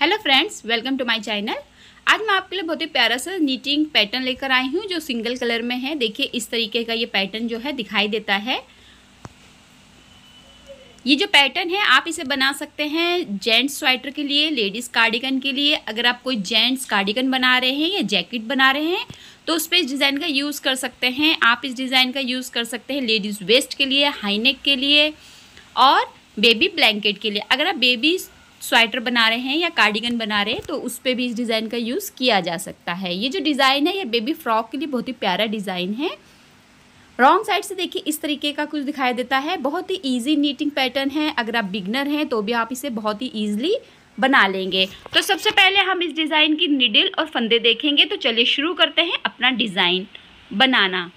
hello friends welcome to my channel आज मैं आपके लिए बहुत ही प्यारा सा नीटिंग पैटर्न लेकर आई हूँ जो सिंगल कलर में है देखिए इस तरीके का ये पैटर्न जो है दिखाई देता है ये जो पैटर्न है आप इसे बना सकते हैं जेंट्स स्वेटर के लिए लेडीज़ कार्डिगन के लिए अगर आप कोई जेंट्स कार्डिगन बना रहे हैं या जैकेट बना रहे हैं तो उस पर इस डिज़ाइन का यूज़ कर सकते हैं आप इस डिज़ाइन का यूज़ कर सकते हैं लेडीज़ वेस्ट के लिए हाईनेक के लिए और बेबी ब्लैंकेट के लिए अगर आप बेबी स्वेटर बना रहे हैं या कार्डिगन बना रहे हैं तो उस पर भी इस डिज़ाइन का यूज़ किया जा सकता है ये जो डिज़ाइन है ये बेबी फ्रॉक के लिए बहुत ही प्यारा डिज़ाइन है रॉन्ग साइड से देखिए इस तरीके का कुछ दिखाई देता है बहुत ही ईजी नीटिंग पैटर्न है अगर आप बिगनर हैं तो भी आप इसे बहुत ही ईजिली बना लेंगे तो सबसे पहले हम इस डिज़ाइन की निडिल और फंदे देखेंगे तो चलिए शुरू करते हैं अपना डिज़ाइन बनाना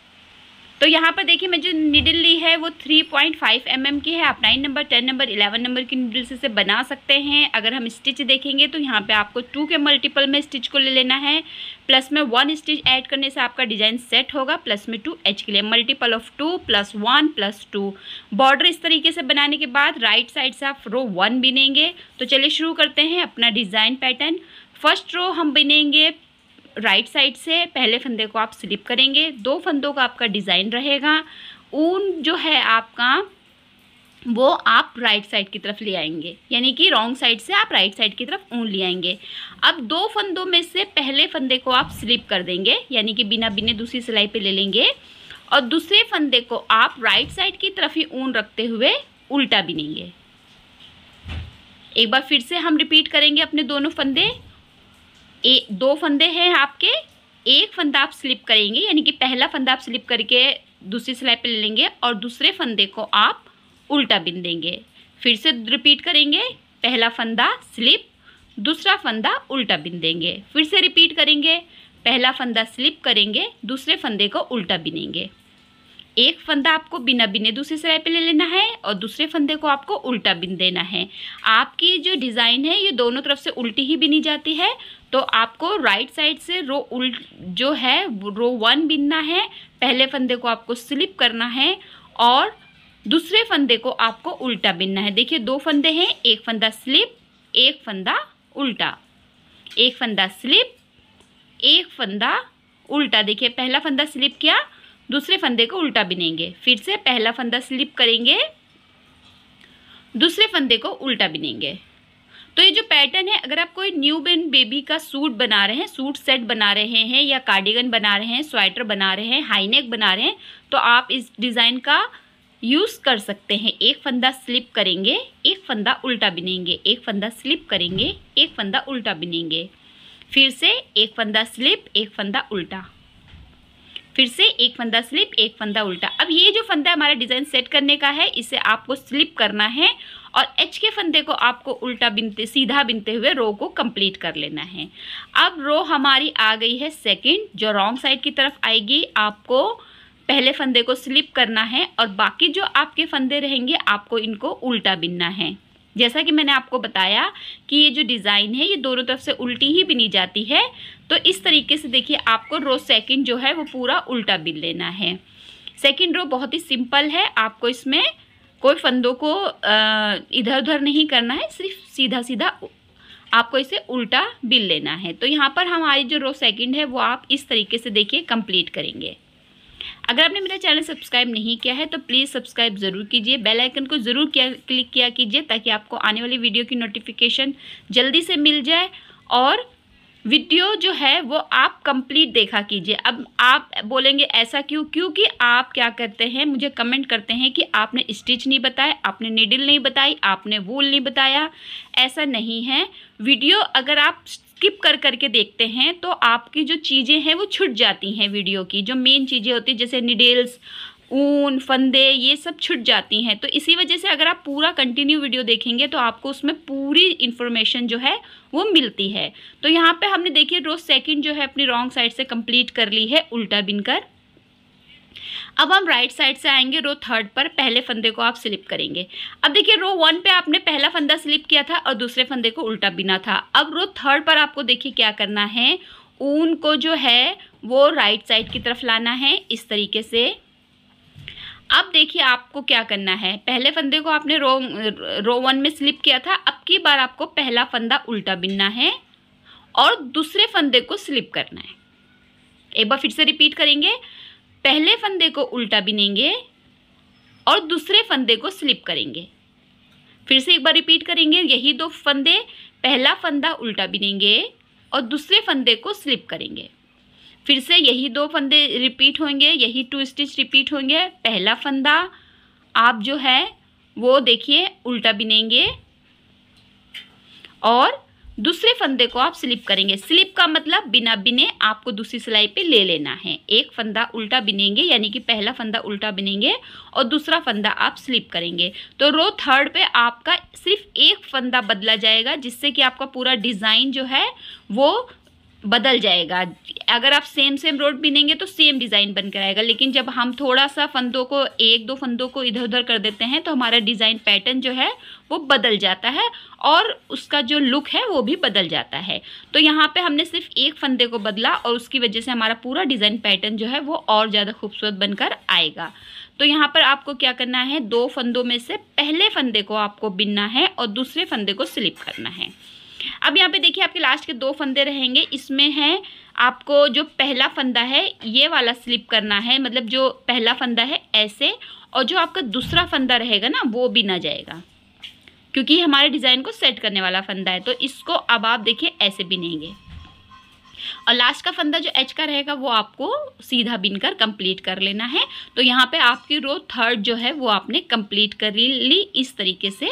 तो यहाँ पर देखिए मैं जो निडल ली है वो three point five M M की है आप nine number ten number eleven number की निडल्स इसे बना सकते हैं अगर हम स्टिच देखेंगे तो यहाँ पे आपको टू के मल्टीपल में स्टिच को ले लेना है प्लस में वन स्टिच ऐड करने से आपका डिजाइन सेट होगा प्लस में टू एच के लिए multiple of two plus one plus two border इस तरीके से बनाने के बाद राइट साइड से आप रो वन बिनेंगे तो चलिए शुरू करते हैं अपना डिज़ाइन पैटर्न फर्स्ट रो हम बिनेंगे राइट साइड से पहले फंदे को आप स्लिप करेंगे दो फंदों का आपका डिज़ाइन रहेगा ऊन जो है आपका वो आप राइट साइड की तरफ ले आएंगे यानी कि रॉन्ग साइड से आप राइट साइड की तरफ ऊन ले आएंगे अब दो फंदों में से पहले फंदे को आप स्लिप कर देंगे यानी कि बिना बिने दूसरी सिलाई पे ले लेंगे और दूसरे फंदे को आप राइट साइड की तरफ ही ऊन रखते हुए उल्टा बिनेंगे एक बार फिर से हम रिपीट करेंगे अपने दोनों फंदे ए, दो फंदे हैं आपके एक फंदा आप स्लिप करेंगे यानी कि पहला फंदा आप स्लिप करके दूसरी सिलाई पे ले लेंगे और दूसरे फंदे को आप उल्टा बिन देंगे फिर से रिपीट करेंगे पहला फंदा स्लिप दूसरा फंदा उल्टा बिन देंगे फिर से रिपीट करेंगे पहला फंदा स्लिप करेंगे दूसरे फंदे को उल्टा बिनेंगे एक फंदा आपको बिना बिने दूसरे सिलाई पे ले लेना है और दूसरे फंदे को आपको उल्टा बिन देना है आपकी जो डिज़ाइन है ये दोनों तरफ से उल्टी ही बिनी जाती है तो आपको राइट साइड से रो उल्ट जो है रो वन बिनना है पहले फंदे को आपको स्लिप करना है और दूसरे फंदे को आपको उल्टा बिनना है देखिए दो फंदे हैं एक फंदा स्लिप एक फंदा उल्टा एक फंदा स्लिप एक फंदा उल्टा देखिए पहला फंदा स्लिप किया दूसरे फंदे को उल्टा बिनेंगे फिर से पहला फंदा स्लिप करेंगे दूसरे फंदे को उल्टा बिनेंगे तो ये जो पैटर्न है अगर आप कोई न्यू बेन बेबी का सूट बना रहे हैं सूट सेट बना रहे हैं या कार्डिगन बना रहे हैं स्वेटर बना रहे हैं हाईनेक बना रहे हैं तो आप इस डिज़ाइन का यूज़ कर सकते हैं एक फंदा स्लिप करेंगे एक फंदा उल्टा बिनेंगे एक फंदा स्लिप करेंगे एक फंदा उल्टा बिनेंगे फिर से एक फंदा स्लिप एक फंदा उल्टा फिर से एक फंदा स्लिप एक फंदा उल्टा अब ये जो फंदा हमारा डिज़ाइन सेट करने का है इसे आपको स्लिप करना है और एच के फंदे को आपको उल्टा बिनते सीधा बिनते हुए रो को कंप्लीट कर लेना है अब रो हमारी आ गई है सेकंड जो रॉन्ग साइड की तरफ आएगी आपको पहले फंदे को स्लिप करना है और बाकी जो आपके फंदे रहेंगे आपको इनको उल्टा बिनना है जैसा कि मैंने आपको बताया कि ये जो डिज़ाइन है ये दोनों तरफ से उल्टी ही बिनी जाती है तो इस तरीके से देखिए आपको रो सेकंड जो है वो पूरा उल्टा बिन लेना है सेकंड रो बहुत ही सिंपल है आपको इसमें कोई फंदों को इधर उधर नहीं करना है सिर्फ सीधा सीधा आपको इसे उल्टा बिल लेना है तो यहाँ पर हमारी जो रो सेकंड है वो आप इस तरीके से देखिए कंप्लीट करेंगे अगर आपने मेरा चैनल सब्सक्राइब नहीं किया है तो प्लीज़ सब्सक्राइब ज़रूर कीजिए बेल आइकन को ज़रूर किया क्लिक किया कीजिए ताकि आपको आने वाली वीडियो की नोटिफिकेशन जल्दी से मिल जाए और वीडियो जो है वो आप कंप्लीट देखा कीजिए अब आप बोलेंगे ऐसा क्यों क्योंकि आप क्या करते हैं मुझे कमेंट करते हैं कि आपने स्टिच नहीं बताया आपने नीडल नहीं बताई आपने वूल नहीं बताया ऐसा नहीं है वीडियो अगर आप स्किप कर करके देखते हैं तो आपकी जो चीज़ें हैं वो छुट जाती हैं वीडियो की जो मेन चीज़ें होती हैं जैसे निडेल्स ऊन फंदे ये सब छुट जाती हैं तो इसी वजह से अगर आप पूरा कंटिन्यू वीडियो देखेंगे तो आपको उसमें पूरी इन्फॉर्मेशन जो है वो मिलती है तो यहाँ पे हमने देखिए रोज़ सेकंड जो है अपनी रॉन्ग साइड से कंप्लीट कर ली है उल्टा बिन कर अब हम राइट साइड से आएंगे रो थर्ड पर पहले फंदे को आप स्लिप करेंगे अब देखिए रो वन पे आपने पहला फंदा स्लिप किया था और दूसरे फंदे को उल्टा बिना था अब रो थर्ड पर आपको देखिए क्या करना है ऊन को जो है वो राइट साइड की तरफ लाना है इस तरीके से अब देखिए आपको क्या करना है पहले फंदे को आपने रो रो वन में स्लिप किया था अब की बार आपको पहला फंदा उल्टा बिनना है और दूसरे फंदे को स्लिप करना है एक बार फिर से रिपीट करेंगे पहले फंदे को उल्टा बिनेंगे और दूसरे फंदे को स्लिप करेंगे फिर से एक बार रिपीट करेंगे यही दो फंदे पहला फंदा उल्टा बिनेंगे और दूसरे फंदे को स्लिप करेंगे फिर से यही दो फंदे रिपीट होंगे यही टू स्टिच रिपीट होंगे पहला फंदा आप जो है वो देखिए उल्टा बिनेंगे और दूसरे फंदे को आप स्लिप करेंगे स्लिप का मतलब बिना बिने आपको दूसरी सिलाई पे ले लेना है एक फंदा उल्टा बिनेंगे यानी कि पहला फंदा उल्टा बिनेंगे और दूसरा फंदा आप स्लिप करेंगे तो रो थर्ड पे आपका सिर्फ एक फंदा बदला जाएगा जिससे कि आपका पूरा डिज़ाइन जो है वो बदल जाएगा अगर आप सेम सेम रोड बिनेंगे तो सेम डिज़ाइन बनकर आएगा लेकिन जब हम थोड़ा सा फंदों को एक दो फंदों को इधर उधर कर देते हैं तो हमारा डिज़ाइन पैटर्न जो है वो बदल जाता है और उसका जो लुक है वो भी बदल जाता है तो यहाँ पे हमने सिर्फ एक फंदे को बदला और उसकी वजह से हमारा पूरा डिज़ाइन पैटर्न जो है वो और ज़्यादा खूबसूरत बनकर आएगा तो यहाँ पर आपको क्या करना है दो फंदों में से पहले फंदे को आपको बिनना है और दूसरे फंदे को स्लिप करना है अब यहाँ पे देखिए आपके लास्ट के दो फंदे रहेंगे इसमें है आपको जो पहला फंदा है ये वाला स्लिप करना है मतलब जो पहला फंदा है ऐसे और जो आपका दूसरा फंदा रहेगा ना वो भी ना जाएगा क्योंकि हमारे डिज़ाइन को सेट करने वाला फंदा है तो इसको अब आप देखिए ऐसे बिनेंगे और लास्ट का फंदा जो एच का रहेगा वो आपको सीधा बिनकर कंप्लीट कर लेना है तो यहाँ पे आपकी रो थर्ड जो है वो आपने कंप्लीट कर ली इस तरीके से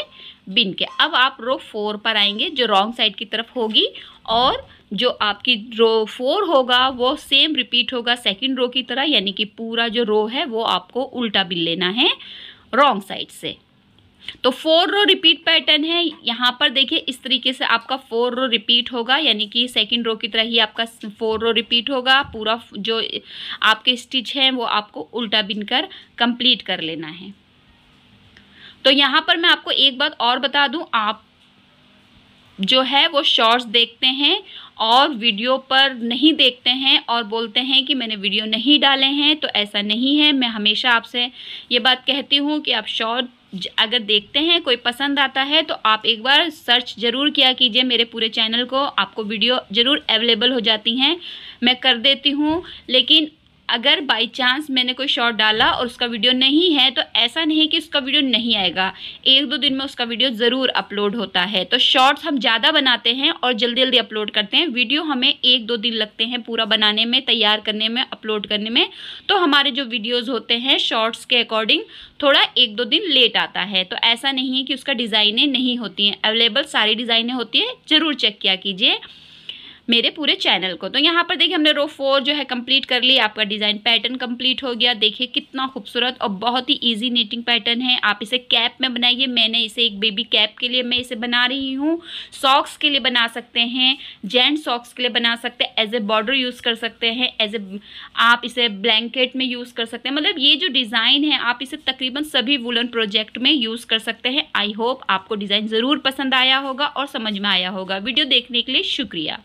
बिन के अब आप रो फोर पर आएंगे जो रॉन्ग साइड की तरफ होगी और जो आपकी रो फोर होगा वो सेम रिपीट होगा सेकेंड रो की तरह यानी कि पूरा जो रो है वो आपको उल्टा बिन लेना है रॉन्ग साइड से तो फोर रो रिपीट पैटर्न है यहाँ पर देखिए इस तरीके से आपका फोर रो रिपीट होगा यानी कि सेकंड रो की तरह ही आपका फोर रो रिपीट होगा पूरा जो आपके स्टिच है वो आपको उल्टा बिन कर कंप्लीट कर लेना है तो यहाँ पर मैं आपको एक बात और बता दूँ आप जो है वो शॉर्ट्स देखते हैं और वीडियो पर नहीं देखते हैं और बोलते हैं कि मैंने वीडियो नहीं डाले हैं तो ऐसा नहीं है मैं हमेशा आपसे ये बात कहती हूँ कि आप शॉर्ट अगर देखते हैं कोई पसंद आता है तो आप एक बार सर्च ज़रूर किया कीजिए मेरे पूरे चैनल को आपको वीडियो ज़रूर अवेलेबल हो जाती हैं मैं कर देती हूँ लेकिन अगर बाय चांस मैंने कोई शॉट डाला और उसका वीडियो नहीं है तो ऐसा नहीं कि उसका वीडियो नहीं आएगा एक दो दिन में उसका वीडियो ज़रूर अपलोड होता है तो शॉर्ट्स हम ज़्यादा बनाते हैं और जल्दी जल्दी अपलोड करते हैं वीडियो हमें एक दो दिन लगते हैं पूरा बनाने में तैयार करने में अपलोड करने में तो हमारे जो वीडियोज़ होते हैं शॉर्ट्स के अकॉर्डिंग थोड़ा एक दो दिन लेट आता है तो ऐसा नहीं है कि उसका डिज़ाइनें नहीं होती हैं अवेलेबल सारी डिज़ाइनें होती हैं ज़रूर चेक किया कीजिए मेरे पूरे चैनल को तो यहाँ पर देखिए हमने रो फोर जो है कंप्लीट कर ली आपका डिज़ाइन पैटर्न कंप्लीट हो गया देखिए कितना खूबसूरत और बहुत ही ईजी नीटिंग पैटर्न है आप इसे कैप में बनाइए मैंने इसे एक बेबी कैप के लिए मैं इसे बना रही हूँ सॉक्स के लिए बना सकते हैं जेंट सॉक्स के लिए बना सकते हैं एज ए बॉर्डर यूज़ कर सकते हैं एज ए आप इसे ब्लैंकेट में यूज़ कर सकते हैं मतलब ये जो डिज़ाइन है आप इसे तकरीबन सभी वुलन प्रोजेक्ट में यूज़ कर सकते हैं आई होप आपको डिज़ाइन ज़रूर पसंद आया होगा और समझ में आया होगा वीडियो देखने के लिए शुक्रिया